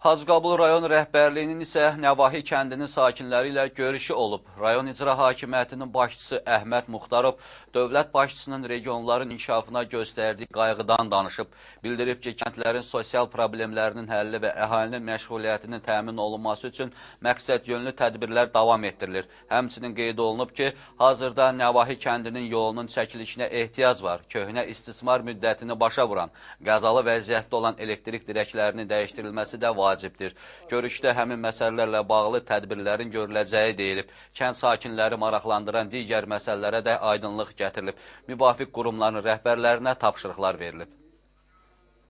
Hacıqabul rayon rəhbərliyinin isə Nəvahi kəndinin sakinləri ilə görüşü olub. Rayon icra hakimiyyətinin başçısı Əhməd Muxtarov dövlət başçısının regionların inkişafına göstərdiyi qayğıdan danışıb. Bildirib ki, kəndlərin sosial problemlərinin həlli və əhalinin məşğuliyyətinin təmin olunması üçün məqsəd yönlü tədbirlər davam etdirilir. Həmçinin qeyd olunub ki, hazırda Nəvahi kəndinin yolunun çəkilişinə ehtiyac var. Köhnə istismar müddətini başa vuran, qəzalı vəziyyətdə olan elektrik dirəklərinin dəyişdirilməsi də var vacibdir. Görüşdə həmin məsələlərlə bağlı tədbirlərin görüləcəyi deyilib. Kənd sakinləri maraqlandıran digər məsələlərə də aydınlıq gətirilib. Müvafiq qurumların rəhbərlərinə tapşırıqlar verilib.